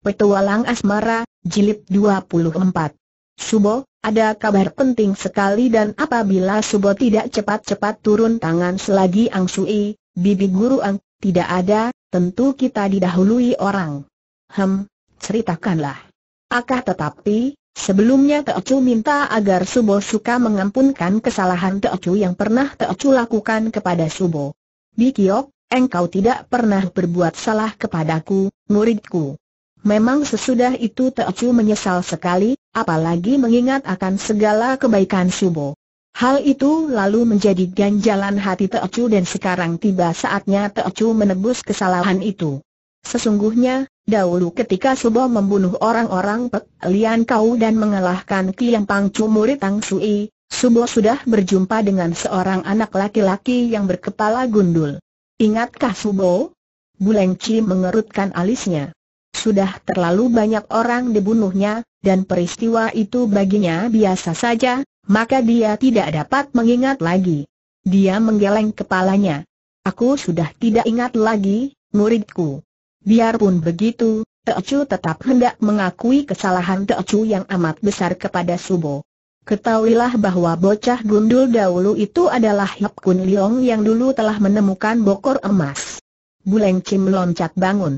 Petualang Asmara, Jilid 24. Subo, ada kabar penting sekali dan apabila Subo tidak cepat-cepat turun tangan selagi Ang Sui, bibi guru Ang, tidak ada, tentu kita didahului orang. Hem, ceritakanlah. Akah tetapi, sebelumnya Teocu minta agar Subo suka mengampunkan kesalahan Teocu yang pernah Teocu lakukan kepada Subo. Bikiok, engkau tidak pernah berbuat salah kepadaku, muridku. Memang sesudah itu Teocu menyesal sekali, apalagi mengingat akan segala kebaikan Subo. Hal itu lalu menjadi ganjalan hati Teocu dan sekarang tiba saatnya Teocu menebus kesalahan itu. Sesungguhnya, dahulu ketika Subo membunuh orang-orang Pek Lian Kau dan mengalahkan Kiang Pangcu murid Tang Sui, Subo sudah berjumpa dengan seorang anak laki-laki yang berkepala gundul. Ingatkah Subo? Bulengci mengerutkan alisnya. Sudah terlalu banyak orang dibunuhnya, dan peristiwa itu baginya biasa saja, maka dia tidak dapat mengingat lagi. Dia menggeleng kepalanya. Aku sudah tidak ingat lagi, muridku. Biarpun begitu, Teocu tetap hendak mengakui kesalahan Teocu yang amat besar kepada Subo. Ketahuilah bahwa bocah gundul dahulu itu adalah Hip Kun Leong yang dulu telah menemukan bokor emas. Buleng Cim loncat bangun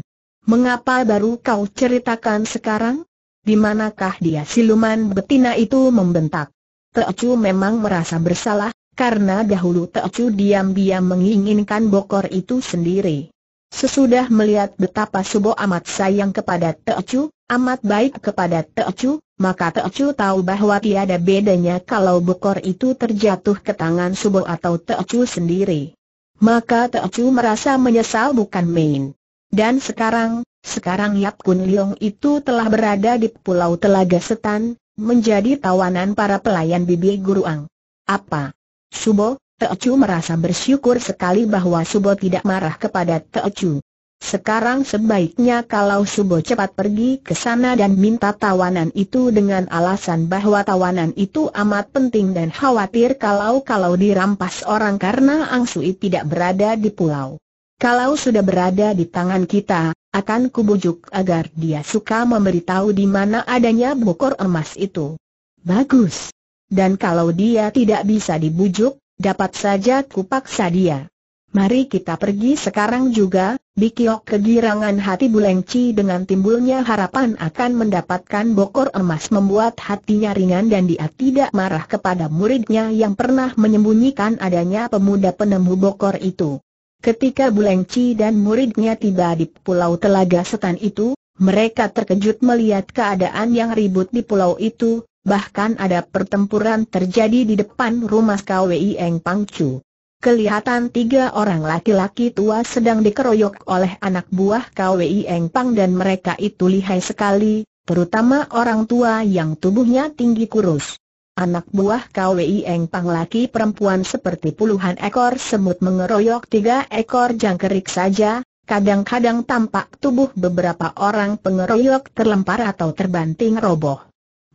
mengapa baru kau ceritakan sekarang? Di manakah dia siluman betina itu membentak? Teocu memang merasa bersalah, karena dahulu Teocu diam-diam menginginkan bokor itu sendiri. Sesudah melihat betapa Subo amat sayang kepada Teocu, amat baik kepada Teocu, maka Teocu tahu bahwa tiada bedanya kalau bokor itu terjatuh ke tangan Subo atau Teocu sendiri. Maka Teocu merasa menyesal bukan main. Dan sekarang, sekarang Yap Kun Leong itu telah berada di Pulau Telaga Setan, menjadi tawanan para pelayan bibi Guruang. Apa? Subo, Teocu merasa bersyukur sekali bahwa Subo tidak marah kepada Teocu. Sekarang sebaiknya kalau Subo cepat pergi ke sana dan minta tawanan itu dengan alasan bahwa tawanan itu amat penting dan khawatir kalau-kalau dirampas orang karena Angsui tidak berada di pulau. Kalau sudah berada di tangan kita, akan kubujuk agar dia suka memberitahu di mana adanya bokor emas itu. Bagus. Dan kalau dia tidak bisa dibujuk, dapat saja kupaksa dia. Mari kita pergi sekarang juga, Bikiok kegirangan hati Bulengci dengan timbulnya harapan akan mendapatkan bokor emas membuat hatinya ringan dan dia tidak marah kepada muridnya yang pernah menyembunyikan adanya pemuda penemu bokor itu. Ketika Bulengci dan muridnya tiba di pulau Telaga Setan itu, mereka terkejut melihat keadaan yang ribut di pulau itu, bahkan ada pertempuran terjadi di depan rumah KWI Eng Pangcu. Kelihatan tiga orang laki-laki tua sedang dikeroyok oleh anak buah KWI Eng Pang dan mereka itu lihai sekali, terutama orang tua yang tubuhnya tinggi kurus. Anak buah KWI Eng Pang laki perempuan seperti puluhan ekor semut mengeroyok tiga ekor jangkrik saja, kadang-kadang tampak tubuh beberapa orang pengeroyok terlempar atau terbanting roboh.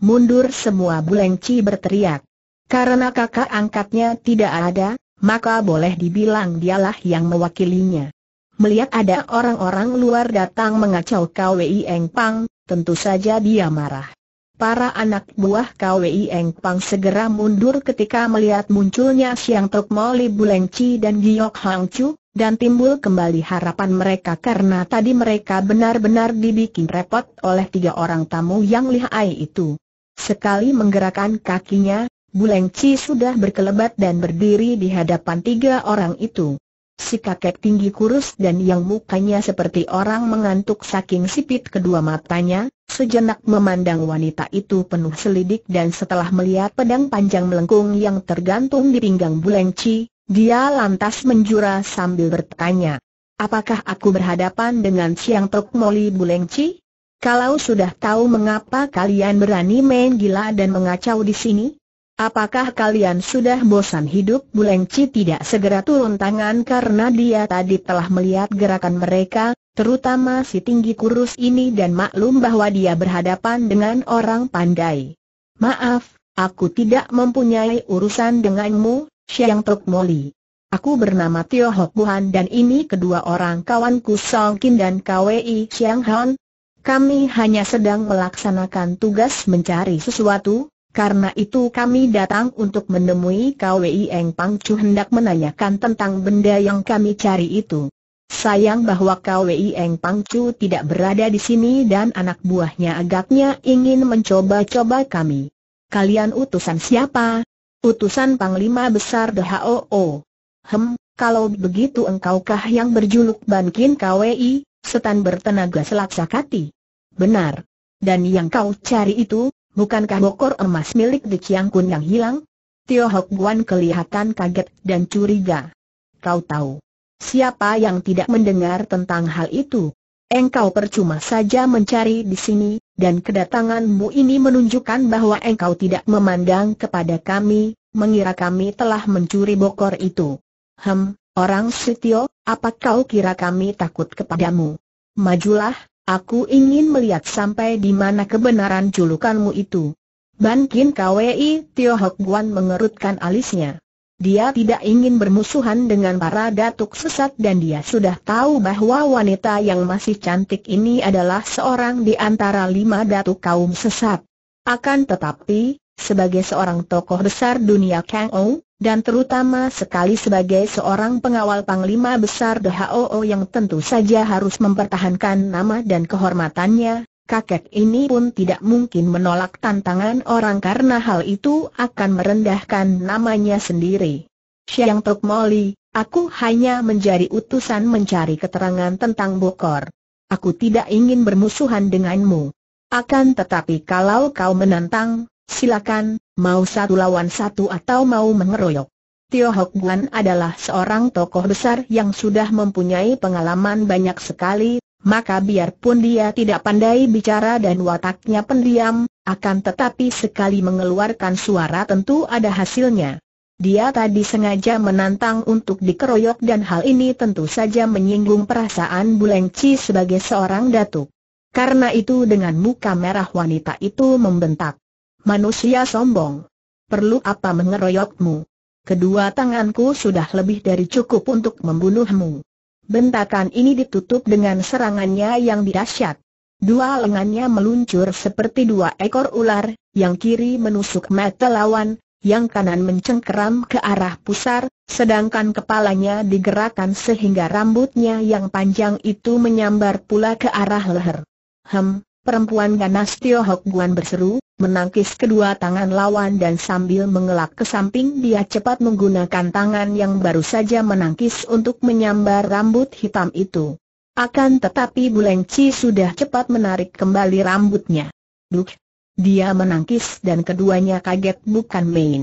Mundur semua Bulengci berteriak. Karena kakak angkatnya tidak ada, maka boleh dibilang dialah yang mewakilinya. Melihat ada orang-orang luar datang mengacau KWI Eng Pang, tentu saja dia marah. Para anak buah KWI Eng Pang segera mundur ketika melihat munculnya Siang Tok Moli Bulengci dan Giok Hang Chu, dan timbul kembali harapan mereka karena tadi mereka benar-benar dibikin repot oleh tiga orang tamu yang lihai itu. Sekali menggerakkan kakinya, Bulengci sudah berkelebat dan berdiri di hadapan tiga orang itu. Si kakek tinggi kurus dan yang mukanya seperti orang mengantuk saking sipit kedua matanya, sejenak memandang wanita itu penuh selidik dan setelah melihat pedang panjang melengkung yang tergantung di pinggang Bulengci, dia lantas menjura sambil bertanya. Apakah aku berhadapan dengan Siang Tok Moli Bulengci? Kalau sudah tahu mengapa kalian berani main gila dan mengacau di sini? Apakah kalian sudah bosan hidup? Bulengci tidak segera turun tangan karena dia tadi telah melihat gerakan mereka, terutama si tinggi kurus ini dan maklum bahwa dia berhadapan dengan orang pandai. Maaf, aku tidak mempunyai urusan denganmu, Siang Tok Moli. Aku bernama Tio Hok Buhan dan ini kedua orang kawanku Song Kin dan KWI Siang Hon. Kami hanya sedang melaksanakan tugas mencari sesuatu, karena itu kami datang untuk menemui KWI Eng Pang Chu hendak menanyakan tentang benda yang kami cari itu. Sayang bahwa kwi Eng Pangcu tidak berada di sini dan anak buahnya agaknya ingin mencoba-coba kami. Kalian utusan siapa? Utusan Panglima Besar DHOO. Hem, kalau begitu engkaukah yang berjuluk Bankin kwi? setan bertenaga selaksakati? Benar. Dan yang kau cari itu, bukankah bokor emas milik di Kun yang hilang? Tio Hok Guan kelihatan kaget dan curiga. Kau tahu, Siapa yang tidak mendengar tentang hal itu? Engkau percuma saja mencari di sini, dan kedatanganmu ini menunjukkan bahwa engkau tidak memandang kepada kami, mengira kami telah mencuri bokor itu. Hem, orang Setio, apa kau kira kami takut kepadamu? Majulah, aku ingin melihat sampai di mana kebenaran julukanmu itu. Bankin Kin Kwei Tio Hok Guan mengerutkan alisnya. Dia tidak ingin bermusuhan dengan para datuk sesat dan dia sudah tahu bahwa wanita yang masih cantik ini adalah seorang di antara lima datuk kaum sesat. Akan tetapi, sebagai seorang tokoh besar dunia Kang Ou, dan terutama sekali sebagai seorang pengawal panglima besar DHOO yang tentu saja harus mempertahankan nama dan kehormatannya, kakek ini pun tidak mungkin menolak tantangan orang karena hal itu akan merendahkan namanya sendiri. Siang Tok Moli, aku hanya menjadi utusan mencari keterangan tentang Bokor. Aku tidak ingin bermusuhan denganmu. Akan tetapi kalau kau menantang, silakan, mau satu lawan satu atau mau mengeroyok. Tio Hok Guan adalah seorang tokoh besar yang sudah mempunyai pengalaman banyak sekali maka biarpun dia tidak pandai bicara dan wataknya pendiam, akan tetapi sekali mengeluarkan suara tentu ada hasilnya. Dia tadi sengaja menantang untuk dikeroyok dan hal ini tentu saja menyinggung perasaan Bulengci sebagai seorang datuk. Karena itu dengan muka merah wanita itu membentak. Manusia sombong. Perlu apa mengeroyokmu? Kedua tanganku sudah lebih dari cukup untuk membunuhmu. Bentakan ini ditutup dengan serangannya yang dahsyat. Dua lengannya meluncur seperti dua ekor ular, yang kiri menusuk mata lawan, yang kanan mencengkeram ke arah pusar, sedangkan kepalanya digerakkan sehingga rambutnya yang panjang itu menyambar pula ke arah leher. Hem, perempuan ganas Tio Hok Guan berseru, menangkis kedua tangan lawan dan sambil mengelak ke samping dia cepat menggunakan tangan yang baru saja menangkis untuk menyambar rambut hitam itu. Akan tetapi Buleng sudah cepat menarik kembali rambutnya. Duk! Dia menangkis dan keduanya kaget bukan main.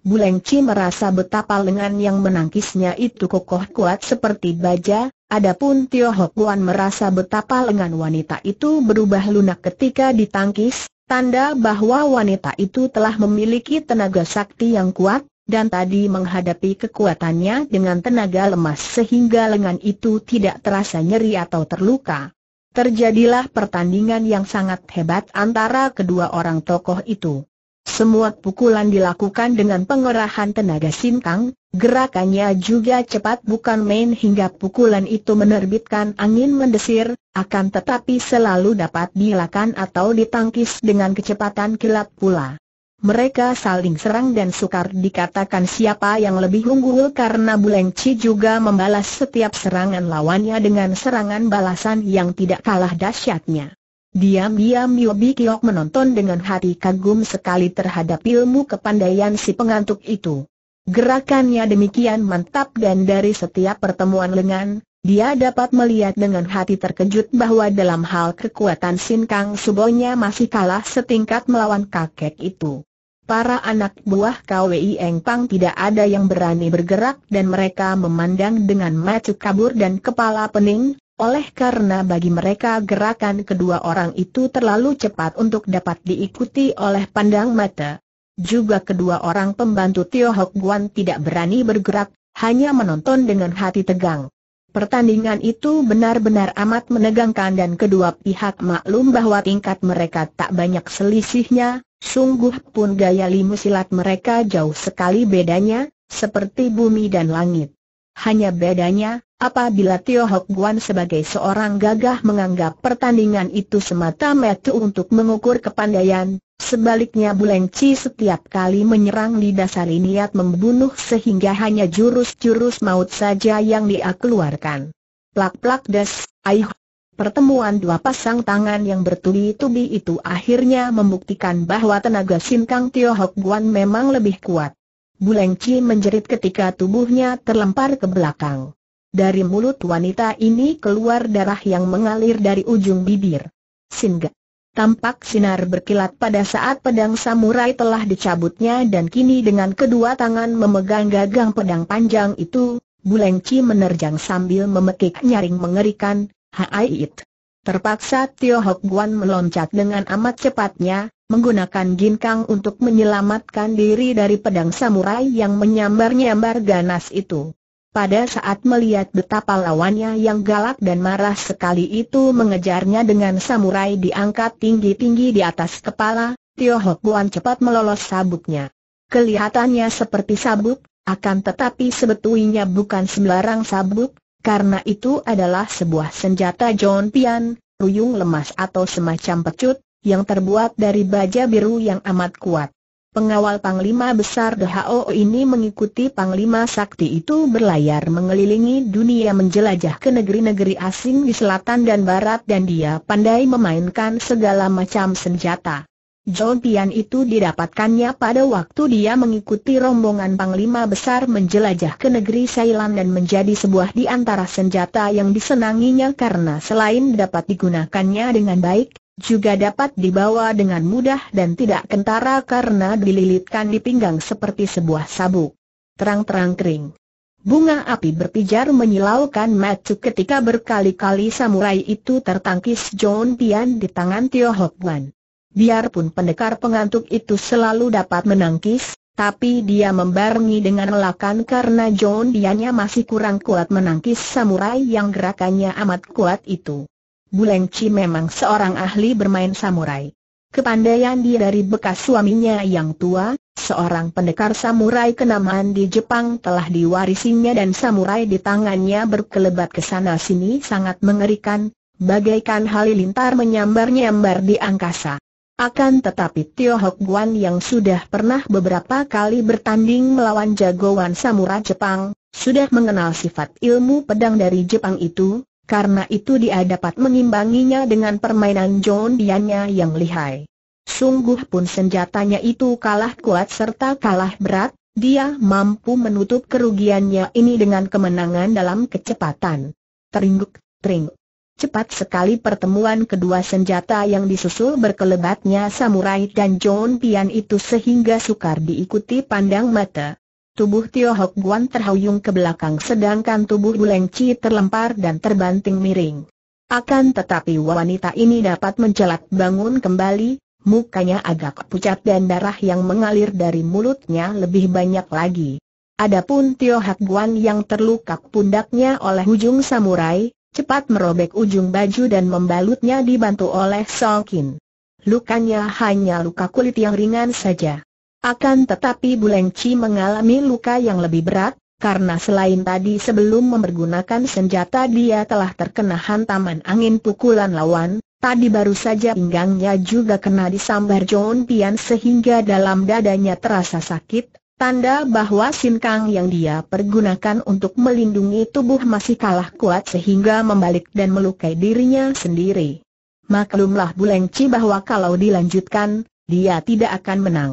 Buleng merasa betapa lengan yang menangkisnya itu kokoh kuat seperti baja, adapun Tio Hok Wan merasa betapa lengan wanita itu berubah lunak ketika ditangkis, Tanda bahwa wanita itu telah memiliki tenaga sakti yang kuat, dan tadi menghadapi kekuatannya dengan tenaga lemas sehingga lengan itu tidak terasa nyeri atau terluka. Terjadilah pertandingan yang sangat hebat antara kedua orang tokoh itu. Semua pukulan dilakukan dengan pengerahan tenaga sintang, gerakannya juga cepat bukan main hingga pukulan itu menerbitkan angin mendesir, akan tetapi selalu dapat dilakukan atau ditangkis dengan kecepatan kilat pula. Mereka saling serang dan sukar dikatakan siapa yang lebih unggul karena Buleng juga membalas setiap serangan lawannya dengan serangan balasan yang tidak kalah dahsyatnya. Diam-diam Yobi Kiok menonton dengan hati kagum sekali terhadap ilmu kepandaian si pengantuk itu. Gerakannya demikian mantap dan dari setiap pertemuan lengan, dia dapat melihat dengan hati terkejut bahwa dalam hal kekuatan Sin Kang Subonya masih kalah setingkat melawan kakek itu. Para anak buah KWI Eng Pang tidak ada yang berani bergerak dan mereka memandang dengan mata kabur dan kepala pening, oleh karena bagi mereka gerakan kedua orang itu terlalu cepat untuk dapat diikuti oleh pandang mata. Juga kedua orang pembantu Tio Hock Guan tidak berani bergerak, hanya menonton dengan hati tegang. Pertandingan itu benar-benar amat menegangkan dan kedua pihak maklum bahwa tingkat mereka tak banyak selisihnya, sungguh pun gaya limu silat mereka jauh sekali bedanya, seperti bumi dan langit. Hanya bedanya, Apabila Tio Hok Guan sebagai seorang gagah menganggap pertandingan itu semata-mata untuk mengukur kepandaian, sebaliknya Buleng Chi setiap kali menyerang didasari niat membunuh sehingga hanya jurus-jurus maut saja yang dia keluarkan. Plak-plak des, aih. Pertemuan dua pasang tangan yang bertubi-tubi itu akhirnya membuktikan bahwa tenaga Sinkang Tio Hok Guan memang lebih kuat. Buleng Chi menjerit ketika tubuhnya terlempar ke belakang. Dari mulut wanita ini keluar darah yang mengalir dari ujung bibir. Singgah. Tampak sinar berkilat pada saat pedang samurai telah dicabutnya dan kini dengan kedua tangan memegang gagang pedang panjang itu, Bulengci menerjang sambil memekik nyaring mengerikan, Haait. Terpaksa Tio Hok Guan meloncat dengan amat cepatnya, menggunakan ginkang untuk menyelamatkan diri dari pedang samurai yang menyambar-nyambar ganas itu. Pada saat melihat betapa lawannya yang galak dan marah sekali itu mengejarnya dengan samurai diangkat tinggi-tinggi di atas kepala, Tio Hok Buan cepat melolos sabuknya. Kelihatannya seperti sabuk, akan tetapi sebetulnya bukan sembarang sabuk, karena itu adalah sebuah senjata John Pian, ruyung lemas atau semacam pecut, yang terbuat dari baja biru yang amat kuat. Pengawal Panglima Besar DHO ini mengikuti Panglima Sakti itu berlayar mengelilingi dunia menjelajah ke negeri-negeri asing di selatan dan barat dan dia pandai memainkan segala macam senjata. Joltian itu didapatkannya pada waktu dia mengikuti rombongan Panglima Besar menjelajah ke negeri Sailan dan menjadi sebuah di antara senjata yang disenanginya karena selain dapat digunakannya dengan baik, juga dapat dibawa dengan mudah dan tidak kentara karena dililitkan di pinggang seperti sebuah sabuk. Terang-terang kering. Bunga api berpijar menyilaukan matuk ketika berkali-kali samurai itu tertangkis John Pian di tangan Tio Hok Wan. Biarpun pendekar pengantuk itu selalu dapat menangkis, tapi dia membarengi dengan lelakan karena John Piannya masih kurang kuat menangkis samurai yang gerakannya amat kuat itu. Bulengci memang seorang ahli bermain samurai. Kepandaian dia dari bekas suaminya yang tua, seorang pendekar samurai kenamaan di Jepang telah diwarisinya dan samurai di tangannya berkelebat ke sana sini sangat mengerikan, bagaikan halilintar menyambar-nyambar di angkasa. Akan tetapi Tio Hok Guan yang sudah pernah beberapa kali bertanding melawan jagoan samurai Jepang, sudah mengenal sifat ilmu pedang dari Jepang itu, karena itu dia dapat mengimbanginya dengan permainan John Diannya yang lihai. Sungguh pun senjatanya itu kalah kuat serta kalah berat, dia mampu menutup kerugiannya ini dengan kemenangan dalam kecepatan. Teringguk, teringguk. Cepat sekali pertemuan kedua senjata yang disusul berkelebatnya samurai dan John Pian itu sehingga sukar diikuti pandang mata. Tubuh Tio Hok Guan terhuyung ke belakang sedangkan tubuh Buleng Chi terlempar dan terbanting miring. Akan tetapi wanita ini dapat mencelat bangun kembali, mukanya agak pucat dan darah yang mengalir dari mulutnya lebih banyak lagi. Adapun Tio Hak Guan yang terluka pundaknya oleh ujung samurai, cepat merobek ujung baju dan membalutnya dibantu oleh Kin. Lukanya hanya luka kulit yang ringan saja. Akan tetapi Bulenci mengalami luka yang lebih berat, karena selain tadi sebelum mempergunakan senjata dia telah terkena hantaman angin pukulan lawan, tadi baru saja pinggangnya juga kena disambar John Pian sehingga dalam dadanya terasa sakit, tanda bahwa sinkang yang dia pergunakan untuk melindungi tubuh masih kalah kuat sehingga membalik dan melukai dirinya sendiri. Maklumlah Bulengci bahwa kalau dilanjutkan, dia tidak akan menang.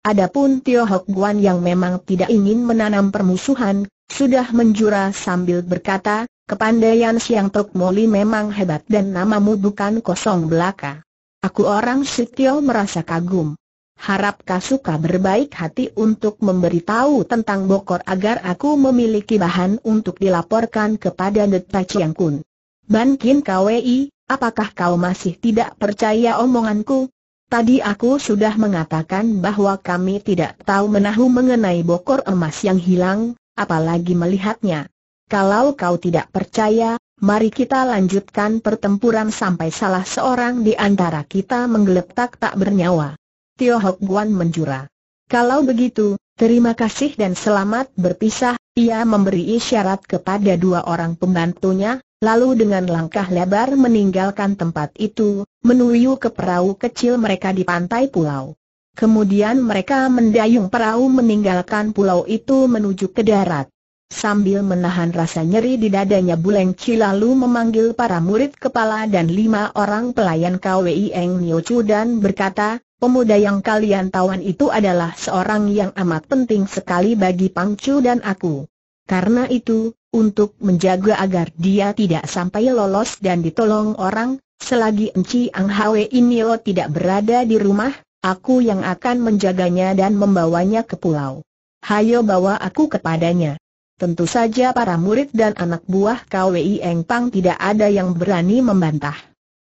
Adapun Tio Hok Guan yang memang tidak ingin menanam permusuhan, sudah menjura sambil berkata, kepandaian Siang Tok Moli memang hebat dan namamu bukan kosong belaka. Aku orang Si Tio merasa kagum. Harap kau suka berbaik hati untuk memberitahu tentang Bokor agar aku memiliki bahan untuk dilaporkan kepada Neta Chiang Kun. Ban Kin KWI, apakah kau masih tidak percaya omonganku? Tadi aku sudah mengatakan bahwa kami tidak tahu menahu mengenai bokor emas yang hilang, apalagi melihatnya. Kalau kau tidak percaya, mari kita lanjutkan pertempuran sampai salah seorang di antara kita menggeletak tak bernyawa. Tio Hok Guan menjura. Kalau begitu, terima kasih dan selamat berpisah, ia memberi isyarat kepada dua orang pembantunya, lalu dengan langkah lebar meninggalkan tempat itu, menuju ke perahu kecil mereka di pantai pulau. Kemudian mereka mendayung perahu meninggalkan pulau itu menuju ke darat. Sambil menahan rasa nyeri di dadanya Buleng lalu memanggil para murid kepala dan lima orang pelayan KWI Eng Niochu dan berkata, pemuda yang kalian tawan itu adalah seorang yang amat penting sekali bagi Pangcu dan aku. Karena itu, untuk menjaga agar dia tidak sampai lolos dan ditolong orang, selagi Enci Ang Hwe lo tidak berada di rumah, aku yang akan menjaganya dan membawanya ke pulau. Hayo bawa aku kepadanya. Tentu saja para murid dan anak buah KWI Eng Pang tidak ada yang berani membantah.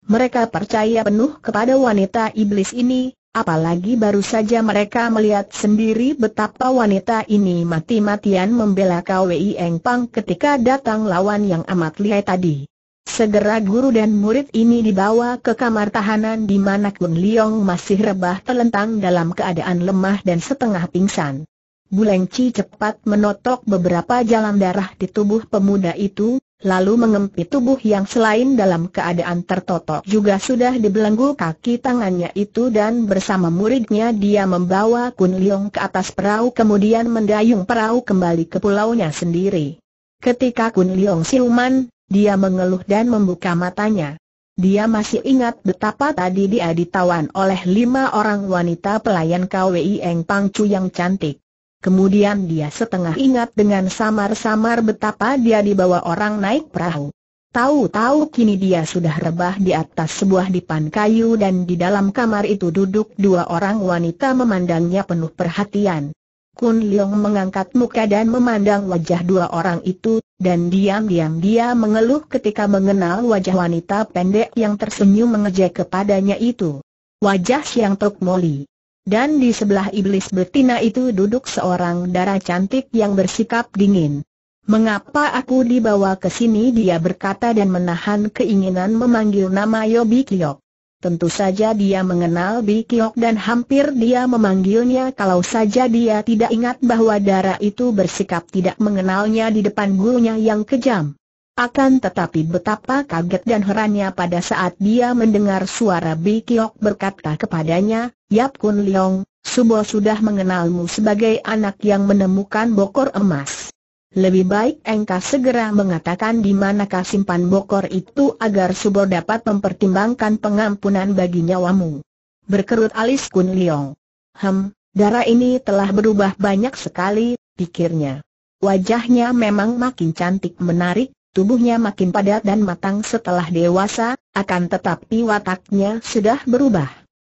Mereka percaya penuh kepada wanita iblis ini, Apalagi baru saja mereka melihat sendiri betapa wanita ini mati-matian membela Kwi Eng Pang ketika datang lawan yang amat lihai tadi. Segera guru dan murid ini dibawa ke kamar tahanan di mana Kun Liong masih rebah telentang dalam keadaan lemah dan setengah pingsan. Buleng Chi cepat menotok beberapa jalan darah di tubuh pemuda itu, lalu mengempit tubuh yang selain dalam keadaan tertotok juga sudah dibelenggu kaki tangannya itu dan bersama muridnya dia membawa Kun Leong ke atas perahu kemudian mendayung perahu kembali ke pulaunya sendiri. Ketika Kun Leong siluman, dia mengeluh dan membuka matanya. Dia masih ingat betapa tadi dia ditawan oleh lima orang wanita pelayan KWI Eng Pangcu yang cantik. Kemudian dia setengah ingat dengan samar-samar betapa dia dibawa orang naik perahu. Tahu-tahu kini dia sudah rebah di atas sebuah dipan kayu dan di dalam kamar itu duduk dua orang wanita memandangnya penuh perhatian. Kun Leong mengangkat muka dan memandang wajah dua orang itu, dan diam-diam dia mengeluh ketika mengenal wajah wanita pendek yang tersenyum mengejek kepadanya itu. Wajah Siang Tok Moli. Dan di sebelah iblis betina itu duduk seorang darah cantik yang bersikap dingin. Mengapa aku dibawa ke sini dia berkata dan menahan keinginan memanggil nama Yo Kiok. Tentu saja dia mengenal Bikiok dan hampir dia memanggilnya kalau saja dia tidak ingat bahwa darah itu bersikap tidak mengenalnya di depan gurunya yang kejam. Akan tetapi betapa kaget dan herannya pada saat dia mendengar suara Bi Kiok berkata kepadanya, Yap Kun Leong, Subo sudah mengenalmu sebagai anak yang menemukan bokor emas. Lebih baik engkau segera mengatakan di manakah simpan bokor itu agar Subo dapat mempertimbangkan pengampunan bagi nyawamu. Berkerut alis Kun Leong. Hem, darah ini telah berubah banyak sekali, pikirnya. Wajahnya memang makin cantik menarik, Tubuhnya makin padat dan matang setelah dewasa, akan tetapi wataknya sudah berubah.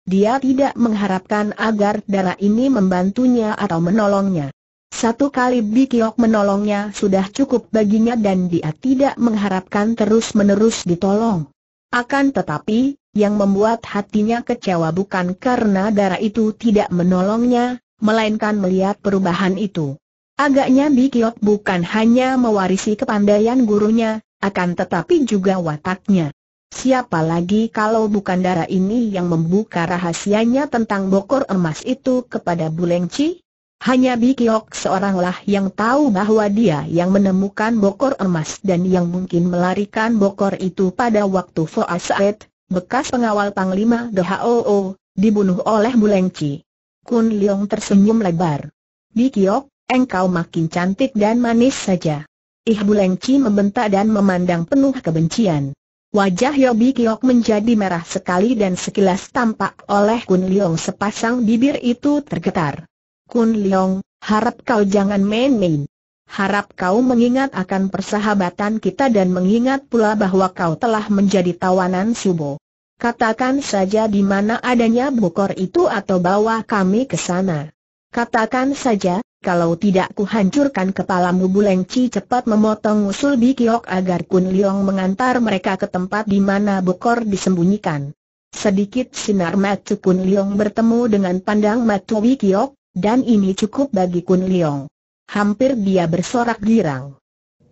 Dia tidak mengharapkan agar darah ini membantunya atau menolongnya. Satu kali Bikiok menolongnya sudah cukup baginya dan dia tidak mengharapkan terus-menerus ditolong. Akan tetapi, yang membuat hatinya kecewa bukan karena darah itu tidak menolongnya, melainkan melihat perubahan itu. Agaknya Bikiok bukan hanya mewarisi kepandaian gurunya, akan tetapi juga wataknya. Siapa lagi kalau bukan darah ini yang membuka rahasianya tentang bokor emas itu kepada Bulengci? Hanya Bikiok seoranglah yang tahu bahwa dia yang menemukan bokor emas dan yang mungkin melarikan bokor itu pada waktu Foa Saed, bekas pengawal Panglima DHOO, dibunuh oleh Bulengci. Kun Leong tersenyum lebar. Bikiok, engkau makin cantik dan manis saja. Ih Bulengci membentak dan memandang penuh kebencian. Wajah Yobi Kiok menjadi merah sekali dan sekilas tampak oleh Kun Leong sepasang bibir itu tergetar. Kun Leong, harap kau jangan main-main. Harap kau mengingat akan persahabatan kita dan mengingat pula bahwa kau telah menjadi tawanan Subo. Katakan saja di mana adanya bukor itu atau bawa kami ke sana. Katakan saja, kalau tidak kuhancurkan kepalamu Buleng Ci cepat memotong usul Bikiok agar Kun Liong mengantar mereka ke tempat di mana Bokor disembunyikan. Sedikit sinar mata Kun Liong bertemu dengan pandang mata Wikiok, dan ini cukup bagi Kun Liong. Hampir dia bersorak girang.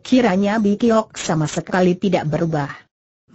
Kiranya Bikiok sama sekali tidak berubah.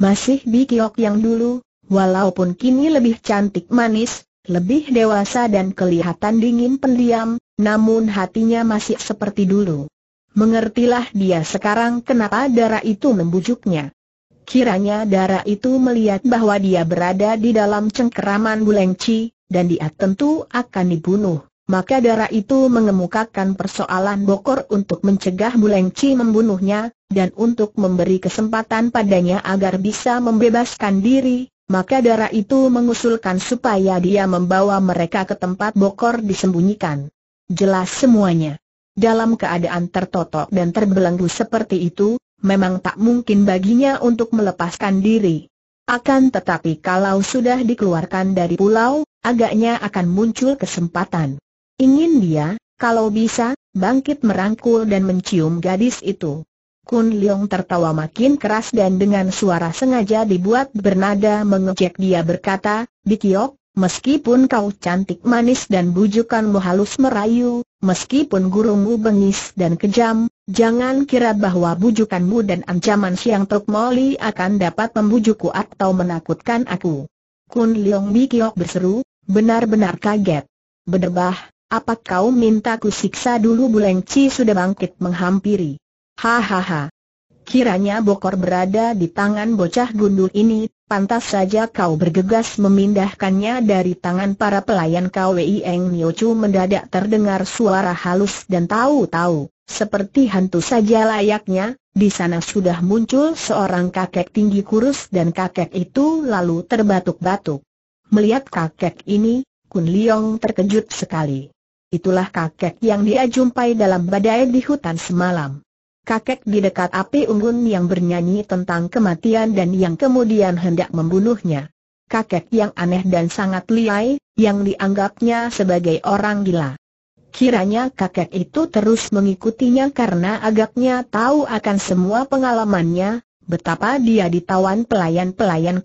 Masih Bikiok yang dulu, walaupun kini lebih cantik manis, lebih dewasa dan kelihatan dingin pendiam, namun hatinya masih seperti dulu. Mengertilah dia sekarang kenapa darah itu membujuknya. Kiranya darah itu melihat bahwa dia berada di dalam cengkeraman Bulengci, dan dia tentu akan dibunuh. Maka darah itu mengemukakan persoalan Bokor untuk mencegah Bulengci membunuhnya, dan untuk memberi kesempatan padanya agar bisa membebaskan diri, maka darah itu mengusulkan supaya dia membawa mereka ke tempat Bokor disembunyikan jelas semuanya. Dalam keadaan tertotok dan terbelenggu seperti itu, memang tak mungkin baginya untuk melepaskan diri. Akan tetapi kalau sudah dikeluarkan dari pulau, agaknya akan muncul kesempatan. Ingin dia, kalau bisa, bangkit merangkul dan mencium gadis itu. Kun Leong tertawa makin keras dan dengan suara sengaja dibuat bernada mengejek dia berkata, Dikiok, Meskipun kau cantik manis dan bujukanmu halus merayu, meskipun gurumu bengis dan kejam, jangan kira bahwa bujukanmu dan ancaman Siang Tok Moli akan dapat membujukku atau menakutkan aku. Kun Leong Bikiok berseru, benar-benar kaget. Bedebah, apa kau minta ku siksa dulu Buleng Chi sudah bangkit menghampiri. Hahaha, Kiranya Bokor berada di tangan bocah gundul ini, pantas saja kau bergegas memindahkannya dari tangan para pelayan kau. KWI Eng Chu mendadak terdengar suara halus dan tahu-tahu, seperti hantu saja layaknya, di sana sudah muncul seorang kakek tinggi kurus dan kakek itu lalu terbatuk-batuk. Melihat kakek ini, Kun Leong terkejut sekali. Itulah kakek yang dia jumpai dalam badai di hutan semalam kakek di dekat api unggun yang bernyanyi tentang kematian dan yang kemudian hendak membunuhnya. Kakek yang aneh dan sangat liai, yang dianggapnya sebagai orang gila. Kiranya kakek itu terus mengikutinya karena agaknya tahu akan semua pengalamannya, betapa dia ditawan pelayan-pelayan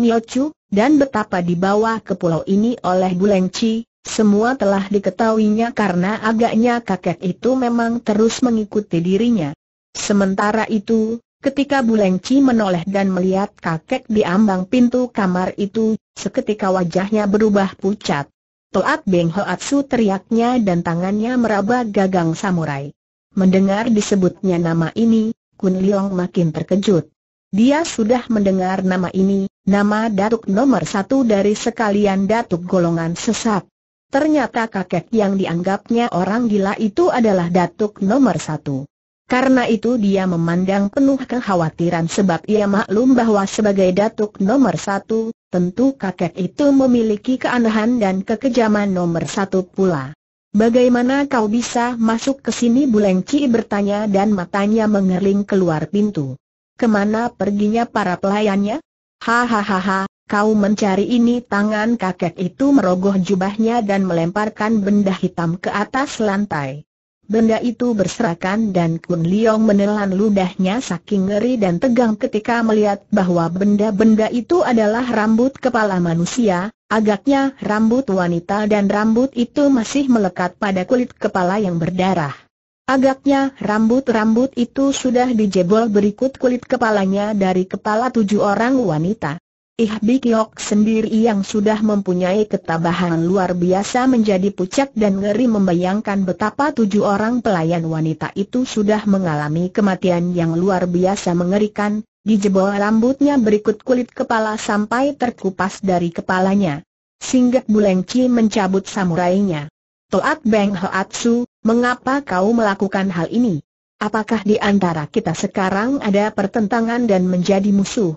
Nyo Chu, dan betapa dibawa ke pulau ini oleh Chi, semua telah diketahuinya karena agaknya kakek itu memang terus mengikuti dirinya. Sementara itu, ketika Bulengci menoleh dan melihat kakek di ambang pintu kamar itu, seketika wajahnya berubah pucat. Toat Beng Hoatsu teriaknya dan tangannya meraba gagang samurai. Mendengar disebutnya nama ini, Kun Liong makin terkejut. Dia sudah mendengar nama ini, nama Datuk nomor satu dari sekalian Datuk golongan sesat ternyata kakek yang dianggapnya orang gila itu adalah datuk nomor satu. Karena itu dia memandang penuh kekhawatiran sebab ia maklum bahwa sebagai datuk nomor satu, tentu kakek itu memiliki keanehan dan kekejaman nomor satu pula. Bagaimana kau bisa masuk ke sini Buleng bertanya dan matanya mengering keluar pintu. Kemana perginya para pelayannya? Hahaha, Kau mencari ini tangan kakek itu merogoh jubahnya dan melemparkan benda hitam ke atas lantai. Benda itu berserakan dan Kun Leong menelan ludahnya saking ngeri dan tegang ketika melihat bahwa benda-benda itu adalah rambut kepala manusia, agaknya rambut wanita dan rambut itu masih melekat pada kulit kepala yang berdarah. Agaknya rambut-rambut itu sudah dijebol berikut kulit kepalanya dari kepala tujuh orang wanita. Ih Bikyok sendiri yang sudah mempunyai ketabahan luar biasa menjadi pucat dan ngeri membayangkan betapa tujuh orang pelayan wanita itu sudah mengalami kematian yang luar biasa mengerikan, di jebol rambutnya berikut kulit kepala sampai terkupas dari kepalanya. Singgah Bulengci mencabut samurainya. Toat Beng Hoatsu, mengapa kau melakukan hal ini? Apakah di antara kita sekarang ada pertentangan dan menjadi musuh?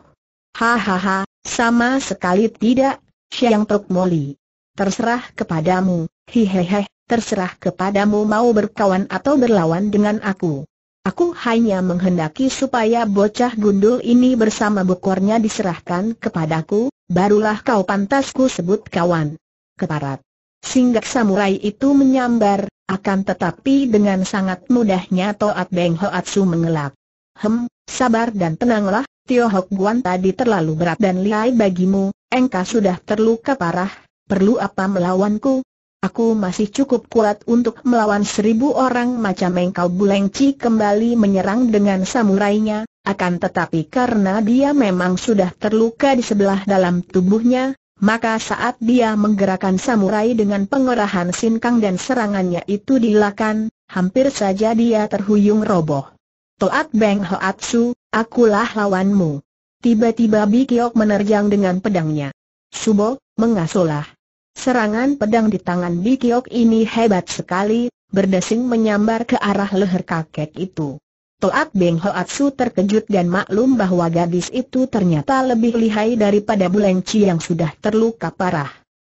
Hahaha, sama sekali tidak, Siang Tok Moli. Terserah kepadamu, hehehe, terserah kepadamu mau berkawan atau berlawan dengan aku. Aku hanya menghendaki supaya bocah gundul ini bersama bukornya diserahkan kepadaku, barulah kau pantasku sebut kawan. Keparat. Singgah samurai itu menyambar, akan tetapi dengan sangat mudahnya Toat Beng Hoatsu mengelak. Hem, sabar dan tenanglah, Tio Hok Guan tadi terlalu berat dan lihai bagimu, engkau sudah terluka parah, perlu apa melawanku? Aku masih cukup kuat untuk melawan seribu orang macam engkau Bulengci kembali menyerang dengan samurainya, akan tetapi karena dia memang sudah terluka di sebelah dalam tubuhnya, maka saat dia menggerakkan samurai dengan pengerahan sinkang dan serangannya itu dilakukan, hampir saja dia terhuyung roboh. Toat Beng Hoatsu, Akulah lawanmu. Tiba-tiba Bikiok menerjang dengan pedangnya. Subo, mengasolah. Serangan pedang di tangan Bikiok ini hebat sekali, berdesing menyambar ke arah leher kakek itu. Toat Beng Hoatsu terkejut dan maklum bahwa gadis itu ternyata lebih lihai daripada Leng yang sudah terluka parah.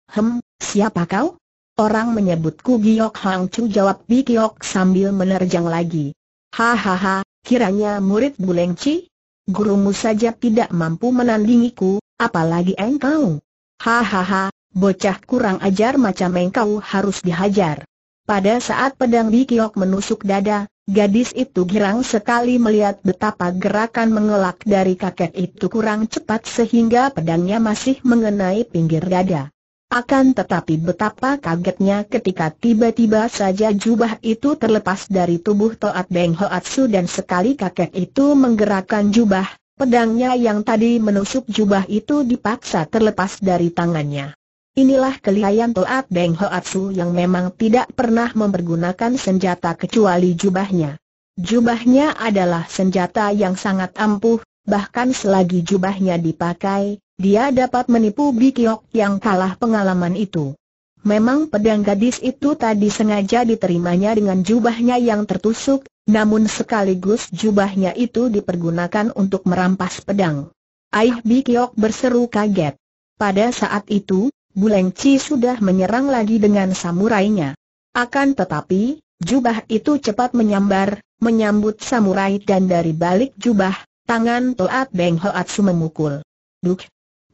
Hem, siapa kau? Orang menyebutku Giok Hang Chu jawab Bikiok sambil menerjang lagi. Hahaha, Kiranya murid Bulengci? Gurumu saja tidak mampu menandingiku, apalagi engkau. Hahaha, bocah kurang ajar macam engkau harus dihajar. Pada saat pedang Bikiok menusuk dada, gadis itu girang sekali melihat betapa gerakan mengelak dari kakek itu kurang cepat sehingga pedangnya masih mengenai pinggir dada. Akan tetapi betapa kagetnya ketika tiba-tiba saja jubah itu terlepas dari tubuh Toat Beng Hoatsu dan sekali kakek itu menggerakkan jubah, pedangnya yang tadi menusuk jubah itu dipaksa terlepas dari tangannya. Inilah kelihayan Toat Beng Hoatsu yang memang tidak pernah mempergunakan senjata kecuali jubahnya. Jubahnya adalah senjata yang sangat ampuh, bahkan selagi jubahnya dipakai, dia dapat menipu Bikiok yang kalah pengalaman itu. Memang pedang gadis itu tadi sengaja diterimanya dengan jubahnya yang tertusuk, namun sekaligus jubahnya itu dipergunakan untuk merampas pedang. Aih Bikiok berseru kaget. Pada saat itu, Buleng Chi sudah menyerang lagi dengan samurainya. Akan tetapi, jubah itu cepat menyambar, menyambut samurai dan dari balik jubah, tangan Toat Beng Hoatsu memukul. Duh,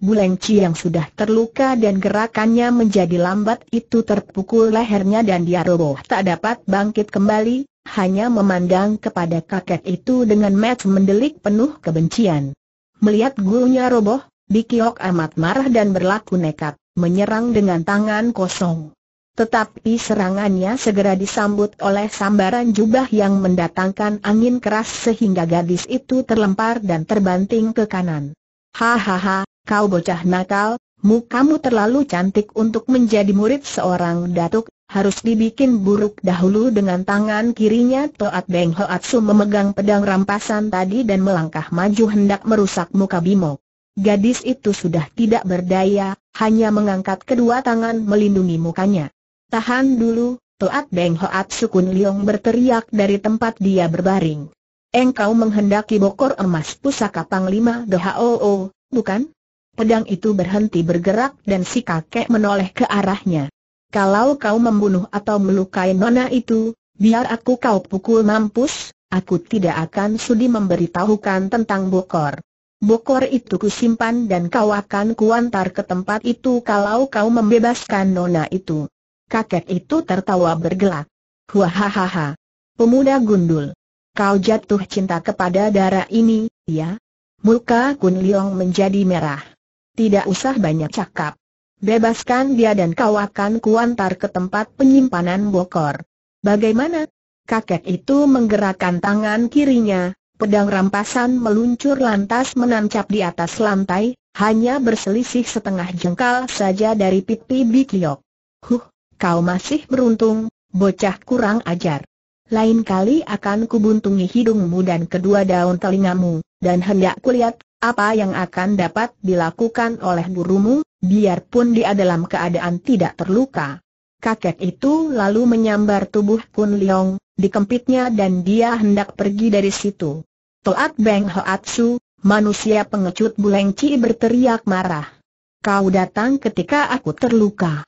Bulengci yang sudah terluka dan gerakannya menjadi lambat itu terpukul lehernya dan dia roboh tak dapat bangkit kembali, hanya memandang kepada kakek itu dengan match mendelik penuh kebencian. Melihat gurunya roboh, Bikiok amat marah dan berlaku nekat, menyerang dengan tangan kosong. Tetapi serangannya segera disambut oleh sambaran jubah yang mendatangkan angin keras sehingga gadis itu terlempar dan terbanting ke kanan. Hahaha, Kau bocah nakal, mukamu terlalu cantik untuk menjadi murid seorang datuk, harus dibikin buruk dahulu dengan tangan kirinya Toat Beng Hoatsu memegang pedang rampasan tadi dan melangkah maju hendak merusak muka Bimo. Gadis itu sudah tidak berdaya, hanya mengangkat kedua tangan melindungi mukanya. Tahan dulu, Toat Beng Hoatsu Kun Liong berteriak dari tempat dia berbaring. Engkau menghendaki bokor emas pusaka Panglima Dohao, bukan? pedang itu berhenti bergerak dan si kakek menoleh ke arahnya. Kalau kau membunuh atau melukai nona itu, biar aku kau pukul mampus, aku tidak akan sudi memberitahukan tentang Bokor. Bokor itu kusimpan dan kau akan kuantar ke tempat itu kalau kau membebaskan nona itu. Kakek itu tertawa bergelak. Wahahaha. Pemuda gundul. Kau jatuh cinta kepada darah ini, ya? Muka Kun Liong menjadi merah. Tidak usah banyak cakap. Bebaskan dia dan kau akan kuantar ke tempat penyimpanan bokor. Bagaimana? Kakek itu menggerakkan tangan kirinya, pedang rampasan meluncur lantas menancap di atas lantai, hanya berselisih setengah jengkal saja dari pipi Bikiok. Huh, kau masih beruntung, bocah kurang ajar. Lain kali akan kubuntungi hidungmu dan kedua daun telingamu, dan hendak kulihat apa yang akan dapat dilakukan oleh gurumu, biarpun dia dalam keadaan tidak terluka? Kakek itu lalu menyambar tubuh Kun Leong, dikempitnya dan dia hendak pergi dari situ. Toat Beng Hoatsu, manusia pengecut Buleng Ci berteriak marah. Kau datang ketika aku terluka.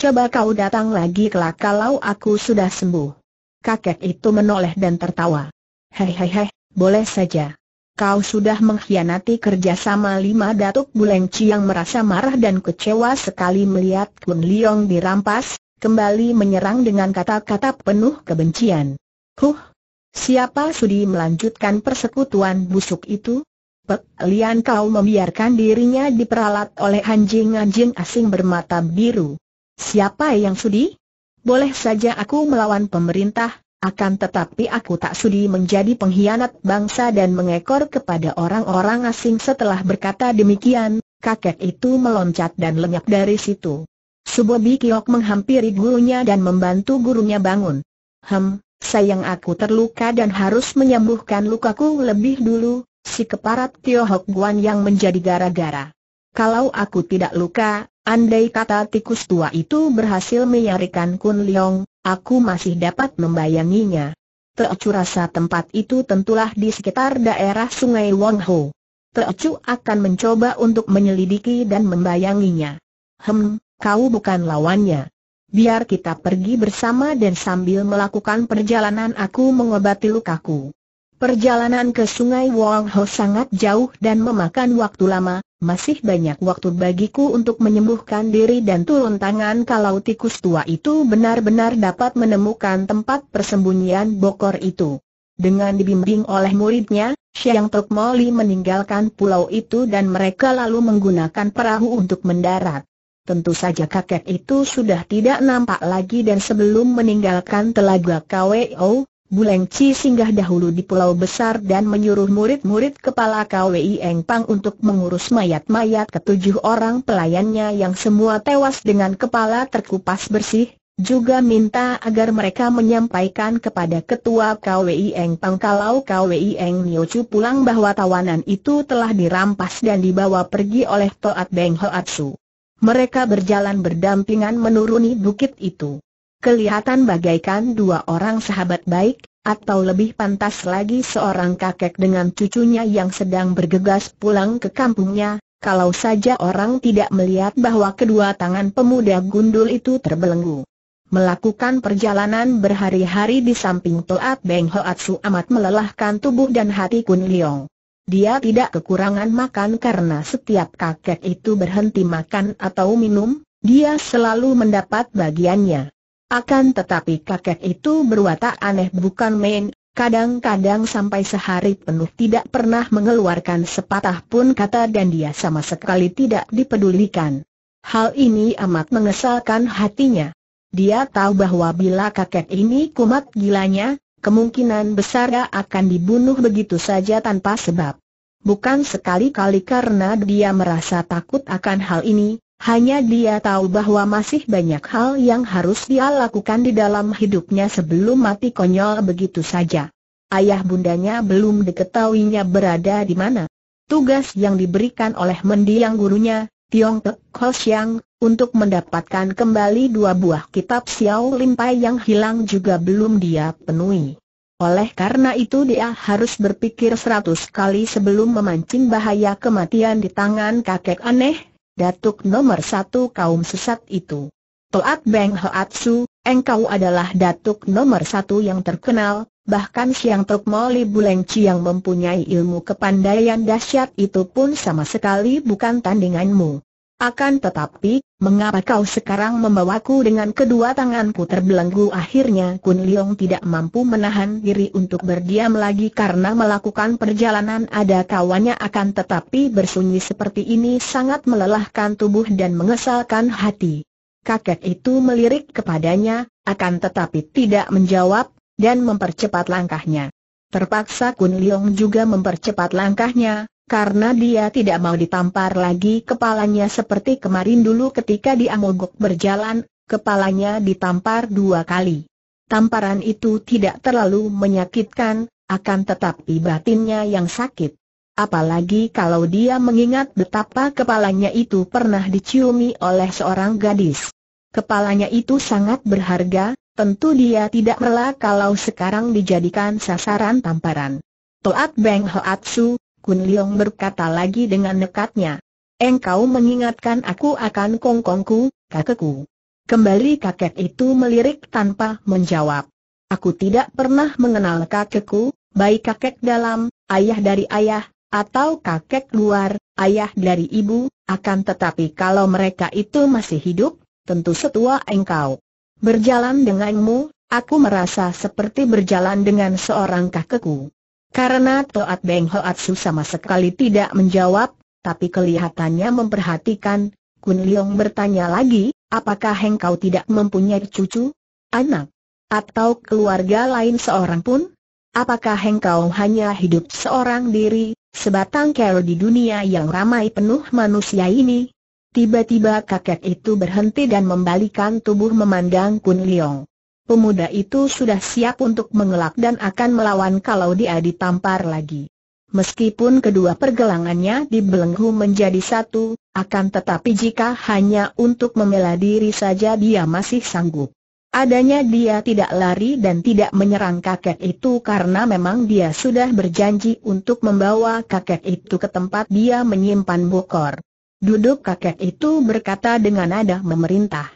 Coba kau datang lagi kelak kalau aku sudah sembuh. Kakek itu menoleh dan tertawa. Hei hei hei, boleh saja kau sudah mengkhianati kerjasama lima datuk Buleng Chi yang merasa marah dan kecewa sekali melihat Kun Liong dirampas, kembali menyerang dengan kata-kata penuh kebencian. Huh, siapa sudi melanjutkan persekutuan busuk itu? Pek Lian kau membiarkan dirinya diperalat oleh anjing-anjing asing bermata biru. Siapa yang sudi? Boleh saja aku melawan pemerintah, akan tetapi aku tak sudi menjadi pengkhianat bangsa dan mengekor kepada orang-orang asing setelah berkata demikian, kakek itu meloncat dan lenyap dari situ. Subobi Kiok menghampiri gurunya dan membantu gurunya bangun. Hem, sayang aku terluka dan harus menyembuhkan lukaku lebih dulu, si keparat Tio Hok Guan yang menjadi gara-gara. Kalau aku tidak luka, andai kata tikus tua itu berhasil menyarikan Kun Leong, Aku masih dapat membayanginya. Teocu rasa tempat itu tentulah di sekitar daerah sungai Wongho. Teocu akan mencoba untuk menyelidiki dan membayanginya. Hem, kau bukan lawannya. Biar kita pergi bersama dan sambil melakukan perjalanan aku mengobati lukaku. Perjalanan ke sungai Wong Ho sangat jauh dan memakan waktu lama, masih banyak waktu bagiku untuk menyembuhkan diri dan turun tangan kalau tikus tua itu benar-benar dapat menemukan tempat persembunyian bokor itu. Dengan dibimbing oleh muridnya, Xiang Tok Moli meninggalkan pulau itu dan mereka lalu menggunakan perahu untuk mendarat. Tentu saja kakek itu sudah tidak nampak lagi dan sebelum meninggalkan telaga Kwo. Buleng Chi singgah dahulu di Pulau Besar dan menyuruh murid-murid kepala KWI Eng Pang untuk mengurus mayat-mayat ketujuh orang pelayannya yang semua tewas dengan kepala terkupas bersih, juga minta agar mereka menyampaikan kepada Ketua KWI Eng Pang kalau KWI Eng Chu pulang bahwa tawanan itu telah dirampas dan dibawa pergi oleh Toat Beng Su. Mereka berjalan berdampingan menuruni bukit itu. Kelihatan bagaikan dua orang sahabat baik, atau lebih pantas lagi seorang kakek dengan cucunya yang sedang bergegas pulang ke kampungnya, kalau saja orang tidak melihat bahwa kedua tangan pemuda gundul itu terbelenggu. Melakukan perjalanan berhari-hari di samping Toat Beng Hoatsu amat melelahkan tubuh dan hati Kun Liong. Dia tidak kekurangan makan karena setiap kakek itu berhenti makan atau minum, dia selalu mendapat bagiannya. Akan tetapi kakek itu berwatak aneh bukan main, kadang-kadang sampai sehari penuh tidak pernah mengeluarkan sepatah pun kata dan dia sama sekali tidak dipedulikan. Hal ini amat mengesalkan hatinya. Dia tahu bahwa bila kakek ini kumat gilanya, kemungkinan besar dia akan dibunuh begitu saja tanpa sebab. Bukan sekali-kali karena dia merasa takut akan hal ini, hanya dia tahu bahwa masih banyak hal yang harus dia lakukan di dalam hidupnya sebelum mati konyol begitu saja. Ayah bundanya belum diketahuinya berada di mana. Tugas yang diberikan oleh mendiang gurunya, Tiong Tek Siang, untuk mendapatkan kembali dua buah kitab Xiao Limpai yang hilang juga belum dia penuhi. Oleh karena itu dia harus berpikir seratus kali sebelum memancing bahaya kematian di tangan kakek aneh datuk nomor satu kaum sesat itu. Toat Beng Hoatsu, engkau adalah datuk nomor satu yang terkenal, bahkan Siang Tok Moli Chi yang mempunyai ilmu kepandaian dahsyat itu pun sama sekali bukan tandinganmu. Akan tetapi, mengapa kau sekarang membawaku dengan kedua tanganku terbelenggu? Akhirnya Kun Leong tidak mampu menahan diri untuk berdiam lagi karena melakukan perjalanan ada kawannya akan tetapi bersunyi seperti ini sangat melelahkan tubuh dan mengesalkan hati. Kakek itu melirik kepadanya, akan tetapi tidak menjawab, dan mempercepat langkahnya. Terpaksa Kun Leong juga mempercepat langkahnya, karena dia tidak mau ditampar lagi kepalanya seperti kemarin dulu ketika dia mogok berjalan, kepalanya ditampar dua kali. Tamparan itu tidak terlalu menyakitkan, akan tetapi batinnya yang sakit. Apalagi kalau dia mengingat betapa kepalanya itu pernah diciumi oleh seorang gadis. Kepalanya itu sangat berharga, tentu dia tidak rela kalau sekarang dijadikan sasaran tamparan. Toat Beng Hoatsu, Kun Leong berkata lagi dengan nekatnya. Engkau mengingatkan aku akan kongkongku, kakekku. Kembali kakek itu melirik tanpa menjawab. Aku tidak pernah mengenal kakekku, baik kakek dalam, ayah dari ayah, atau kakek luar, ayah dari ibu, akan tetapi kalau mereka itu masih hidup, tentu setua engkau. Berjalan denganmu, aku merasa seperti berjalan dengan seorang kakekku. Karena Toat Beng susah sama sekali tidak menjawab, tapi kelihatannya memperhatikan, Kun Leong bertanya lagi, apakah engkau tidak mempunyai cucu, anak, atau keluarga lain seorang pun? Apakah engkau hanya hidup seorang diri, sebatang kera di dunia yang ramai penuh manusia ini? Tiba-tiba kakek itu berhenti dan membalikan tubuh memandang Kun Leong pemuda itu sudah siap untuk mengelak dan akan melawan kalau dia ditampar lagi. Meskipun kedua pergelangannya dibelenggu menjadi satu, akan tetapi jika hanya untuk membela diri saja dia masih sanggup. Adanya dia tidak lari dan tidak menyerang kakek itu karena memang dia sudah berjanji untuk membawa kakek itu ke tempat dia menyimpan bokor. Duduk kakek itu berkata dengan nada memerintah.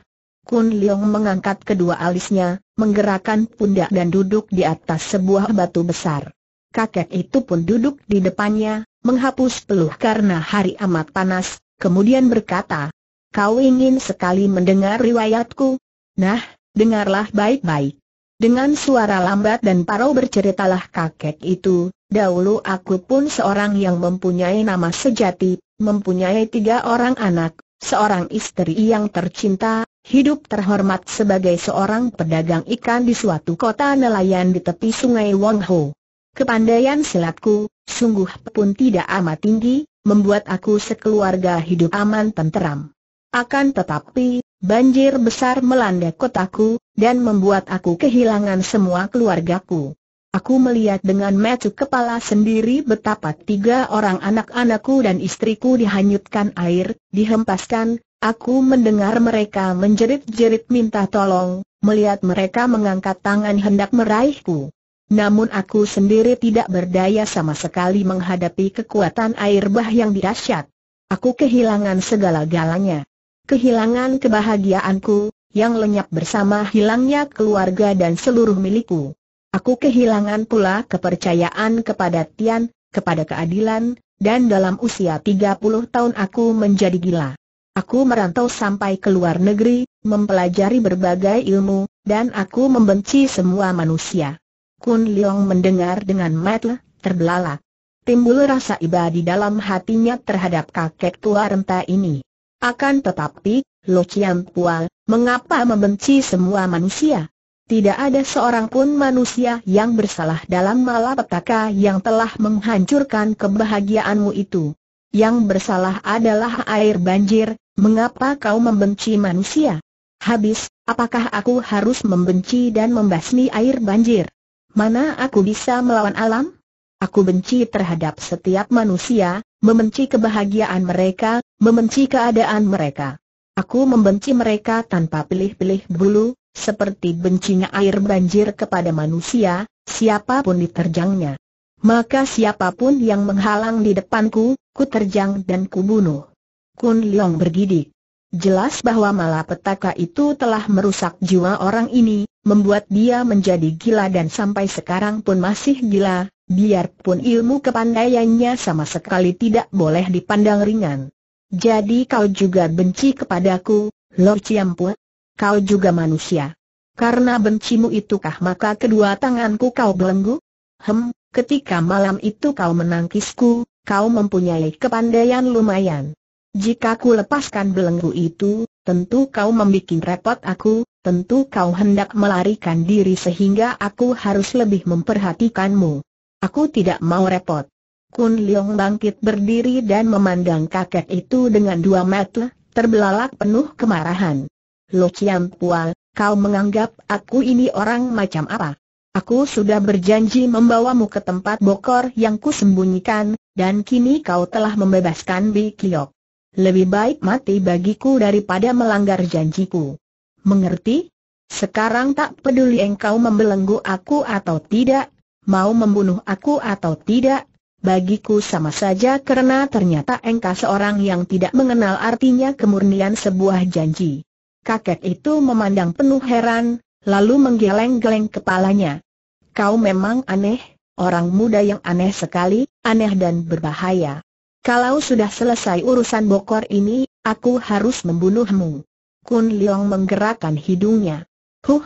Kun Leong mengangkat kedua alisnya, menggerakkan pundak dan duduk di atas sebuah batu besar. Kakek itu pun duduk di depannya, menghapus peluh karena hari amat panas, kemudian berkata, Kau ingin sekali mendengar riwayatku? Nah, dengarlah baik-baik. Dengan suara lambat dan parau berceritalah kakek itu, dahulu aku pun seorang yang mempunyai nama sejati, mempunyai tiga orang anak, seorang istri yang tercinta, Hidup terhormat sebagai seorang pedagang ikan di suatu kota nelayan di tepi sungai Wong Ho. Kepandaian silatku, sungguh pun tidak amat tinggi, membuat aku sekeluarga hidup aman tenteram. Akan tetapi, banjir besar melanda kotaku, dan membuat aku kehilangan semua keluargaku. Aku melihat dengan mata kepala sendiri betapa tiga orang anak-anakku dan istriku dihanyutkan air, dihempaskan, Aku mendengar mereka menjerit-jerit minta tolong, melihat mereka mengangkat tangan hendak meraihku. Namun aku sendiri tidak berdaya sama sekali menghadapi kekuatan air bah yang dirasyat. Aku kehilangan segala-galanya. Kehilangan kebahagiaanku, yang lenyap bersama hilangnya keluarga dan seluruh milikku. Aku kehilangan pula kepercayaan kepada Tian, kepada keadilan, dan dalam usia 30 tahun aku menjadi gila. Aku merantau sampai ke luar negeri, mempelajari berbagai ilmu, dan aku membenci semua manusia. Kun Leong mendengar dengan mata terbelalak. Timbul rasa iba di dalam hatinya terhadap kakek tua renta ini. Akan tetapi, Lo Chiam Pua, mengapa membenci semua manusia? Tidak ada seorang pun manusia yang bersalah dalam malapetaka yang telah menghancurkan kebahagiaanmu itu. Yang bersalah adalah air banjir, Mengapa kau membenci manusia? Habis, apakah aku harus membenci dan membasmi air banjir? Mana aku bisa melawan alam? Aku benci terhadap setiap manusia, membenci kebahagiaan mereka, membenci keadaan mereka. Aku membenci mereka tanpa pilih-pilih bulu, seperti bencinya air banjir kepada manusia, siapapun diterjangnya. Maka siapapun yang menghalang di depanku, ku terjang dan ku bunuh. Kun Leong bergidik. Jelas bahwa malapetaka itu telah merusak jiwa orang ini, membuat dia menjadi gila dan sampai sekarang pun masih gila, biarpun ilmu kepandaiannya sama sekali tidak boleh dipandang ringan. Jadi kau juga benci kepadaku, Lord Ciampu? Kau juga manusia. Karena bencimu itukah maka kedua tanganku kau belenggu? Hem, ketika malam itu kau menangkisku, kau mempunyai kepandaian lumayan. Jika ku lepaskan belenggu itu, tentu kau membuat repot aku, tentu kau hendak melarikan diri sehingga aku harus lebih memperhatikanmu. Aku tidak mau repot. Kun Leong bangkit berdiri dan memandang kakek itu dengan dua mata, terbelalak penuh kemarahan. Lo Chiang Pual, kau menganggap aku ini orang macam apa? Aku sudah berjanji membawamu ke tempat bokor yang kusembunyikan, dan kini kau telah membebaskan Bi Kiok. Lebih baik mati bagiku daripada melanggar janjiku. Mengerti? Sekarang tak peduli engkau membelenggu aku atau tidak, mau membunuh aku atau tidak, bagiku sama saja karena ternyata engkau seorang yang tidak mengenal artinya kemurnian sebuah janji. Kakek itu memandang penuh heran, lalu menggeleng-geleng kepalanya. Kau memang aneh, orang muda yang aneh sekali, aneh dan berbahaya. Kalau sudah selesai urusan bokor ini, aku harus membunuhmu. Kun Liong menggerakkan hidungnya. Huh,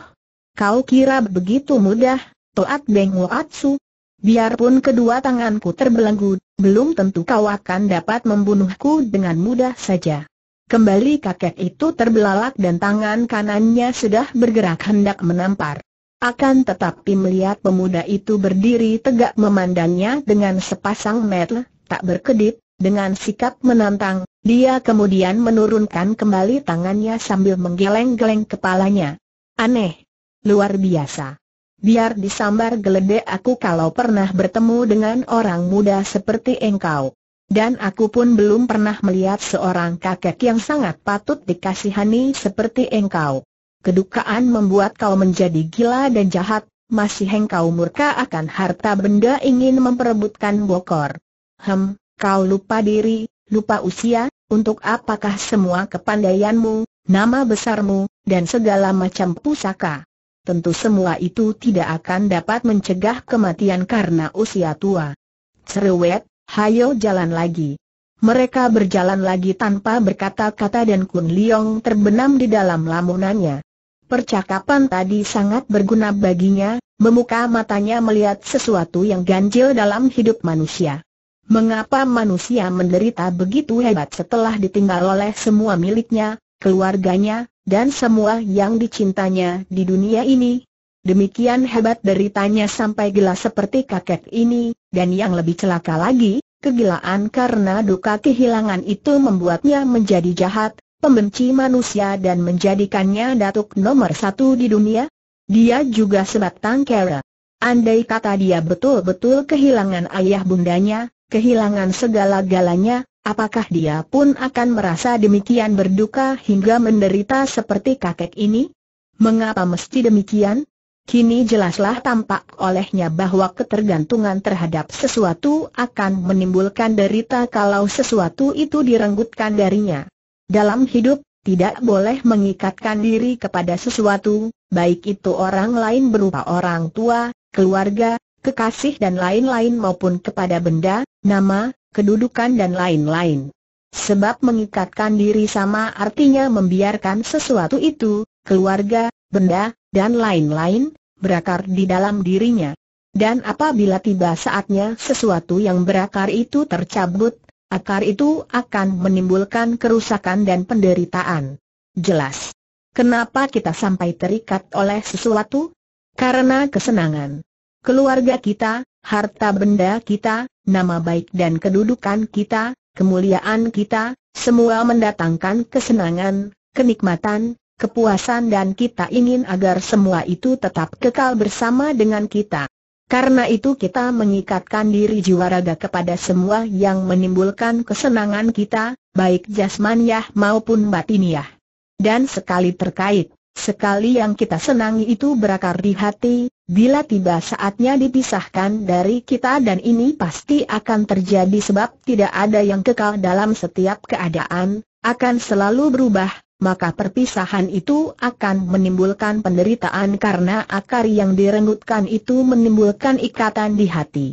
kau kira begitu mudah, Toat Beng Watsu? Biarpun kedua tanganku terbelenggu, belum tentu kau akan dapat membunuhku dengan mudah saja. Kembali kakek itu terbelalak dan tangan kanannya sudah bergerak hendak menampar. Akan tetapi melihat pemuda itu berdiri tegak memandangnya dengan sepasang mata tak berkedip, dengan sikap menantang, dia kemudian menurunkan kembali tangannya sambil menggeleng-geleng kepalanya. Aneh. Luar biasa. Biar disambar geledek aku kalau pernah bertemu dengan orang muda seperti engkau. Dan aku pun belum pernah melihat seorang kakek yang sangat patut dikasihani seperti engkau. Kedukaan membuat kau menjadi gila dan jahat, masih engkau murka akan harta benda ingin memperebutkan bokor. Hem, kau lupa diri, lupa usia, untuk apakah semua kepandaianmu, nama besarmu, dan segala macam pusaka. Tentu semua itu tidak akan dapat mencegah kematian karena usia tua. Cerewet, hayo jalan lagi. Mereka berjalan lagi tanpa berkata-kata dan Kun Leong terbenam di dalam lamunannya. Percakapan tadi sangat berguna baginya, memuka matanya melihat sesuatu yang ganjil dalam hidup manusia. Mengapa manusia menderita begitu hebat setelah ditinggal oleh semua miliknya, keluarganya, dan semua yang dicintanya di dunia ini? Demikian hebat deritanya sampai gila seperti kakek ini, dan yang lebih celaka lagi, kegilaan karena duka kehilangan itu membuatnya menjadi jahat, pembenci manusia dan menjadikannya datuk nomor satu di dunia. Dia juga sebatang kera. Andai kata dia betul-betul kehilangan ayah bundanya, kehilangan segala-galanya, apakah dia pun akan merasa demikian berduka hingga menderita seperti kakek ini? Mengapa mesti demikian? Kini jelaslah tampak olehnya bahwa ketergantungan terhadap sesuatu akan menimbulkan derita kalau sesuatu itu direnggutkan darinya. Dalam hidup, tidak boleh mengikatkan diri kepada sesuatu, baik itu orang lain berupa orang tua, keluarga, kekasih dan lain-lain maupun kepada benda, nama, kedudukan dan lain-lain. Sebab mengikatkan diri sama artinya membiarkan sesuatu itu, keluarga, benda, dan lain-lain, berakar di dalam dirinya. Dan apabila tiba saatnya sesuatu yang berakar itu tercabut, akar itu akan menimbulkan kerusakan dan penderitaan. Jelas. Kenapa kita sampai terikat oleh sesuatu? Karena kesenangan. Keluarga kita, harta benda kita, nama baik dan kedudukan kita, kemuliaan kita, semua mendatangkan kesenangan, kenikmatan, kepuasan dan kita ingin agar semua itu tetap kekal bersama dengan kita. Karena itu kita mengikatkan diri raga kepada semua yang menimbulkan kesenangan kita, baik jasmaniah maupun batiniah. Dan sekali terkait Sekali yang kita senangi itu berakar di hati, bila tiba saatnya dipisahkan dari kita dan ini pasti akan terjadi sebab tidak ada yang kekal dalam setiap keadaan, akan selalu berubah, maka perpisahan itu akan menimbulkan penderitaan karena akar yang direnggutkan itu menimbulkan ikatan di hati.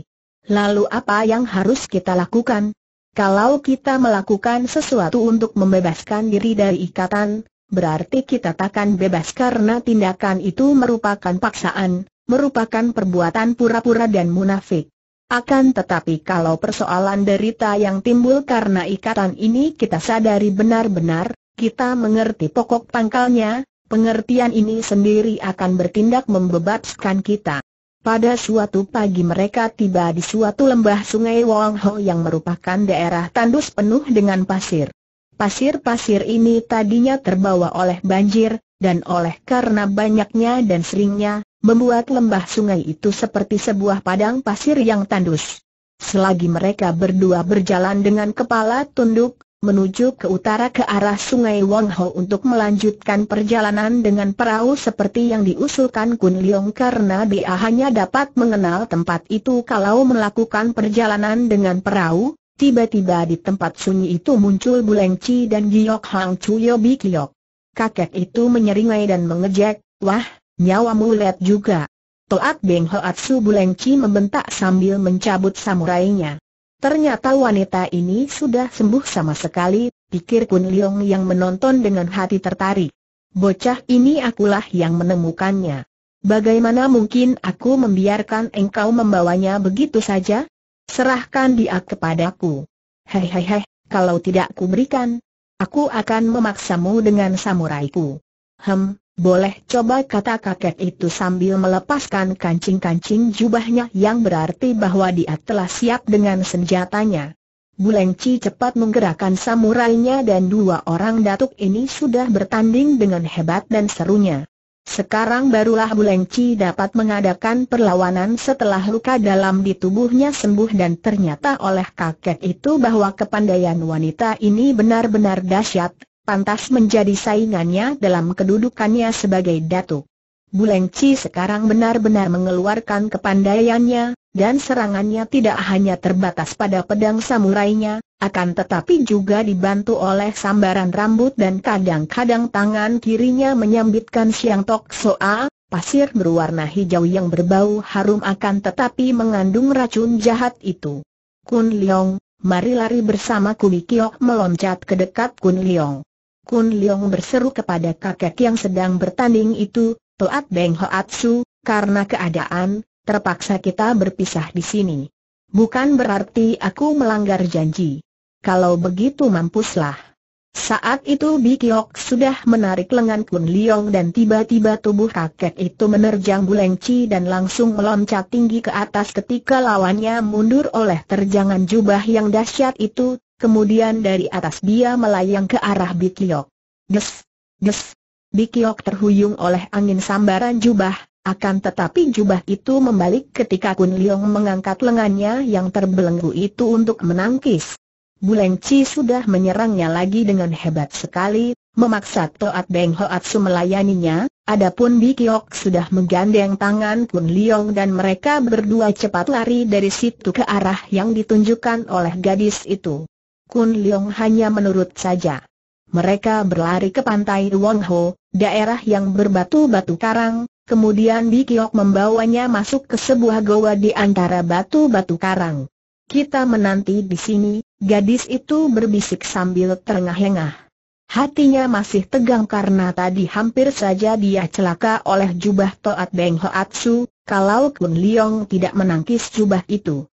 Lalu apa yang harus kita lakukan? Kalau kita melakukan sesuatu untuk membebaskan diri dari ikatan, berarti kita takkan bebas karena tindakan itu merupakan paksaan, merupakan perbuatan pura-pura dan munafik. Akan tetapi kalau persoalan derita yang timbul karena ikatan ini kita sadari benar-benar, kita mengerti pokok pangkalnya, pengertian ini sendiri akan bertindak membebaskan kita. Pada suatu pagi mereka tiba di suatu lembah sungai Wong Ho yang merupakan daerah tandus penuh dengan pasir. Pasir-pasir ini tadinya terbawa oleh banjir, dan oleh karena banyaknya dan seringnya, membuat lembah sungai itu seperti sebuah padang pasir yang tandus. Selagi mereka berdua berjalan dengan kepala tunduk, menuju ke utara ke arah sungai Wong Ho untuk melanjutkan perjalanan dengan perahu seperti yang diusulkan Kun Leong karena dia hanya dapat mengenal tempat itu kalau melakukan perjalanan dengan perahu, Tiba-tiba di tempat sunyi itu muncul Buleng Chi dan Giok Hang Chuyo Bik Kakek itu menyeringai dan mengejek, wah, nyawamu lihat juga. Toat Beng Hoat Su Buleng Chi membentak sambil mencabut samurainya. Ternyata wanita ini sudah sembuh sama sekali, pikir Kun Leong yang menonton dengan hati tertarik. Bocah ini akulah yang menemukannya. Bagaimana mungkin aku membiarkan engkau membawanya begitu saja? Serahkan dia kepadaku. Hei hei hei, kalau tidak kuberikan, aku akan memaksamu dengan samuraiku. Hem, boleh coba kata kakek itu sambil melepaskan kancing-kancing jubahnya yang berarti bahwa dia telah siap dengan senjatanya. Bulengci cepat menggerakkan samurainya dan dua orang datuk ini sudah bertanding dengan hebat dan serunya. Sekarang barulah Bulengci dapat mengadakan perlawanan setelah luka dalam di tubuhnya sembuh dan ternyata oleh kakek itu bahwa kepandaian wanita ini benar-benar dahsyat, pantas menjadi saingannya dalam kedudukannya sebagai datuk. Bulengci sekarang benar-benar mengeluarkan kepandaiannya, dan serangannya tidak hanya terbatas pada pedang samurainya, akan tetapi juga dibantu oleh sambaran rambut dan kadang-kadang tangan kirinya menyambitkan siang tok soa, pasir berwarna hijau yang berbau harum akan tetapi mengandung racun jahat itu. Kun Leong, mari lari bersama Kumi Kiok meloncat ke dekat Kun Leong. Kun Leong berseru kepada kakek yang sedang bertanding itu, Toat Beng Hoatsu, karena keadaan, terpaksa kita berpisah di sini. Bukan berarti aku melanggar janji kalau begitu mampuslah. Saat itu Bikiok sudah menarik lengan Kun Liong dan tiba-tiba tubuh kakek itu menerjang Bulengci dan langsung meloncat tinggi ke atas ketika lawannya mundur oleh terjangan jubah yang dahsyat itu, kemudian dari atas dia melayang ke arah Bikiok. Ges, ges, Bikiok terhuyung oleh angin sambaran jubah, akan tetapi jubah itu membalik ketika Kun Liong mengangkat lengannya yang terbelenggu itu untuk menangkis. Buleng Chi sudah menyerangnya lagi dengan hebat sekali, memaksa Toat Beng Su melayaninya, adapun Bi sudah menggandeng tangan Kun Liong dan mereka berdua cepat lari dari situ ke arah yang ditunjukkan oleh gadis itu. Kun Liong hanya menurut saja. Mereka berlari ke pantai Wong Ho, daerah yang berbatu-batu karang, kemudian Bi membawanya masuk ke sebuah goa di antara batu-batu karang. Kita menanti di sini, Gadis itu berbisik sambil terengah-engah. Hatinya masih tegang karena tadi hampir saja dia celaka oleh jubah Toat Beng Hoatsu, kalau Kun Liong tidak menangkis jubah itu.